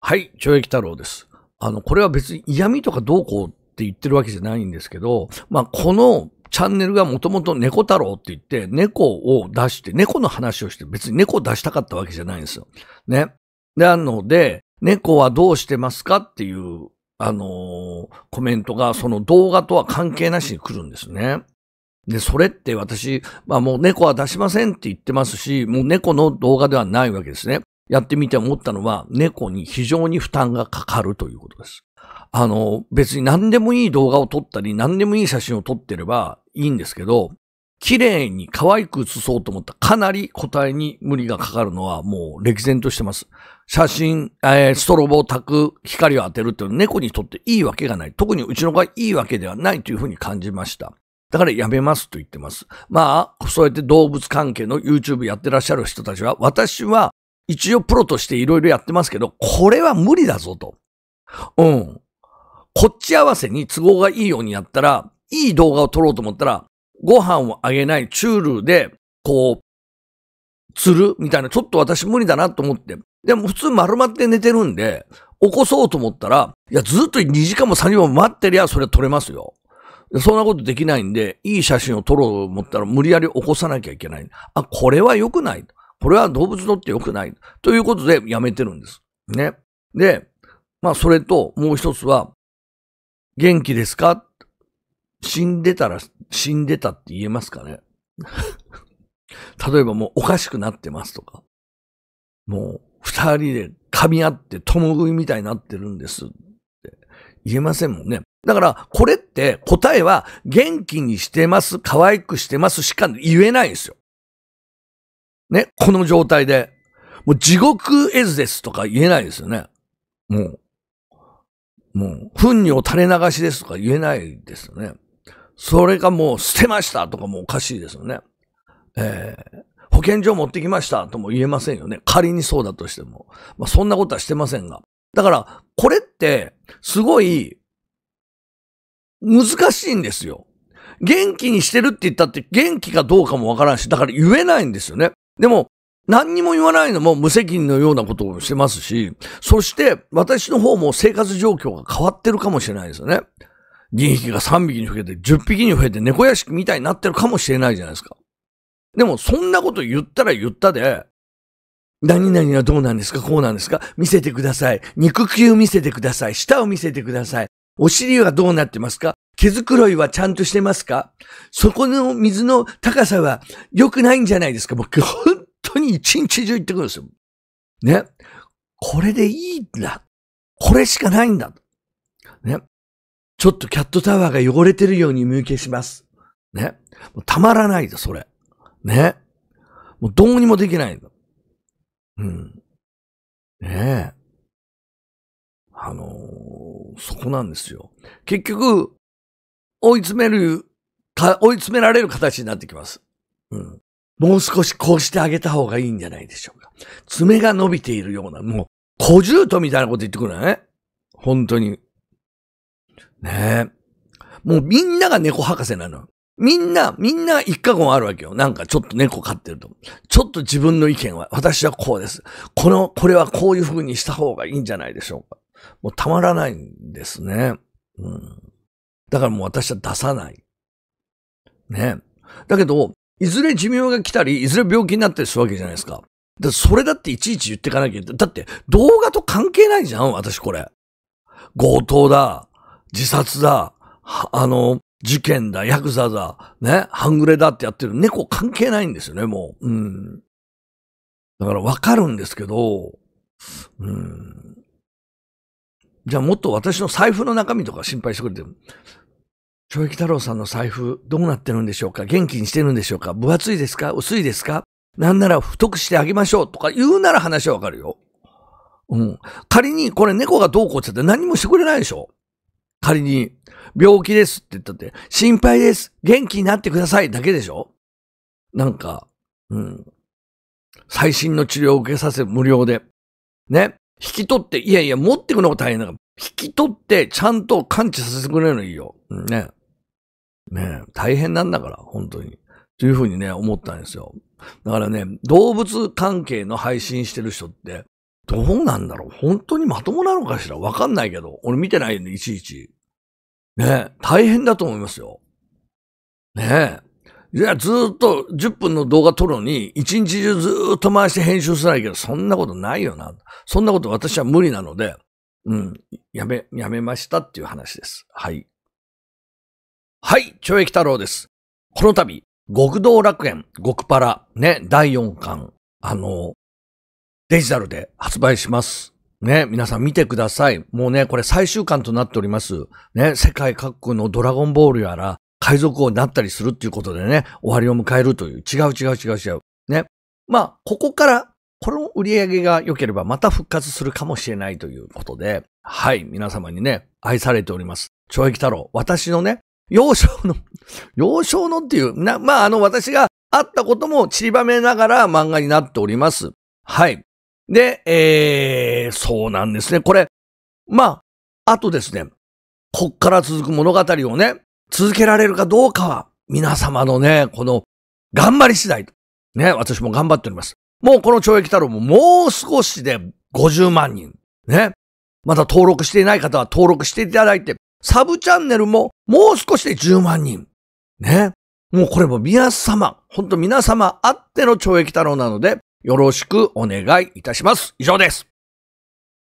はい、懲役太郎です。あの、これは別に嫌味とかどうこうって言ってるわけじゃないんですけど、まあ、このチャンネルがもともと猫太郎って言って、猫を出して、猫の話をして、別に猫を出したかったわけじゃないんですよ。ね。なので、猫はどうしてますかっていう、あのー、コメントが、その動画とは関係なしに来るんですね。で、それって私、まあもう猫は出しませんって言ってますし、もう猫の動画ではないわけですね。やってみて思ったのは、猫に非常に負担がかかるということです。あの、別に何でもいい動画を撮ったり、何でもいい写真を撮ってればいいんですけど、綺麗に可愛く写そうと思ったかなり答えに無理がかかるのはもう歴然としてます。写真、えー、ストロボを焚く、光を当てるっていうのは猫にとっていいわけがない。特にうちの子はいいわけではないというふうに感じました。だからやめますと言ってます。まあ、そうやって動物関係の YouTube やってらっしゃる人たちは、私は一応プロとしていろいろやってますけど、これは無理だぞと。うん。こっち合わせに都合がいいようにやったら、いい動画を撮ろうと思ったら、ご飯をあげないチュールで、こう、釣るみたいな、ちょっと私無理だなと思って。でも普通丸まって寝てるんで、起こそうと思ったら、いや、ずっと2時間も3時間も待ってりゃ、それは撮れますよ。そんなことできないんで、いい写真を撮ろうと思ったら無理やり起こさなきゃいけない。あ、これは良くない。これは動物とって良くない。ということで、やめてるんです。ね。で、まあ、それと、もう一つは、元気ですか死んでたら、死んでたって言えますかね 例えばもうおかしくなってますとか、もう二人で噛み合って共食いみたいになってるんですって言えませんもんね。だから、これって答えは元気にしてます、可愛くしてますしか言えないんですよ。ね、この状態で、もう地獄絵図ですとか言えないですよね。もう。もう、糞尿垂れ流しですとか言えないですよね。それがもう捨てましたとかもおかしいですよね。えー、保健所持ってきましたとも言えませんよね。仮にそうだとしても。まあ、そんなことはしてませんが。だから、これって、すごい、難しいんですよ。元気にしてるって言ったって、元気かどうかもわからんし、だから言えないんですよね。でも、何にも言わないのも無責任のようなことをしてますし、そして私の方も生活状況が変わってるかもしれないですよね。銀匹が3匹に増えて10匹に増えて猫屋敷みたいになってるかもしれないじゃないですか。でもそんなこと言ったら言ったで、何々はどうなんですかこうなんですか見せてください。肉球見せてください。舌を見せてください。お尻はどうなってますか毛づくろいはちゃんとしてますかそこの水の高さは良くないんじゃないですかもう本当に一日中言ってくるんですよ。ね。これでいいんだ。これしかないんだ。ね。ちょっとキャットタワーが汚れてるように見受けします。ね。たまらないぞ、それ。ね。もうどうにもできないの。うん。ねえ。あのー、そこなんですよ。結局、追い詰める、追い詰められる形になってきます。うん。もう少しこうしてあげた方がいいんじゃないでしょうか。爪が伸びているような、もう、小獣とみたいなこと言ってくるね。本当に。ねえ。もうみんなが猫博士なの。みんな、みんな一過言あるわけよ。なんかちょっと猫飼ってると。ちょっと自分の意見は、私はこうです。この、これはこういう風にした方がいいんじゃないでしょうか。もうたまらないんですね。うん。だからもう私は出さない。ね。だけど、いずれ寿命が来たり、いずれ病気になったりするわけじゃないですか。だそれだっていちいち言ってかなきゃ。だって動画と関係ないじゃん、私これ。強盗だ、自殺だ、あの、事件だ、ヤクザだ、ね、半グレだってやってる猫関係ないんですよね、もう。うん。だからわかるんですけど、うん。じゃあもっと私の財布の中身とか心配してくれて正益太郎さんの財布、どうなってるんでしょうか元気にしてるんでしょうか分厚いですか薄いですかなんなら太くしてあげましょうとか言うなら話はわかるよ。うん。仮にこれ猫がどうこうって言って何もしてくれないでしょ仮に、病気ですって言ったって、心配です。元気になってくださいだけでしょなんか、うん。最新の治療を受けさせ無料で。ね。引き取って、いやいや、持ってくのが大変だから、引き取って、ちゃんと感知させてくれるのいいよ。うん、ね。ね、大変なんだから、本当に。というふうにね、思ったんですよ。だからね、動物関係の配信してる人って、どうなんだろう本当にまともなのかしらわかんないけど。俺見てないんで、いちいち。ね大変だと思いますよ。ねえ。ゃあずっと10分の動画撮るのに、1日中ずっと回して編集すないけど、そんなことないよな。そんなこと私は無理なので、うん、やめ、やめましたっていう話です。はい。はい、懲役太郎です。この度、極道楽園、極パラ、ね、第4巻、あの、デジタルで発売します。ね、皆さん見てください。もうね、これ最終巻となっております。ね、世界各国のドラゴンボールやら、海賊王になったりするっていうことでね、終わりを迎えるという。違う違う違う違う。ね。まあ、ここから、この売り上げが良ければまた復活するかもしれないということで、はい、皆様にね、愛されております。懲役太郎、私のね、幼少の、幼少のっていう、な、まあ、あの、私があったことも散りばめながら漫画になっております。はい。で、えー、そうなんですね。これ、まあ、あとですね、こっから続く物語をね、続けられるかどうかは、皆様のね、この、頑張り次第。ね、私も頑張っております。もうこの懲役太郎ももう少しで50万人。ね。まだ登録していない方は登録していただいて、サブチャンネルももう少しで10万人。ね。もうこれも皆様、ほんと皆様あっての懲役太郎なので、よろしくお願いいたします。以上です。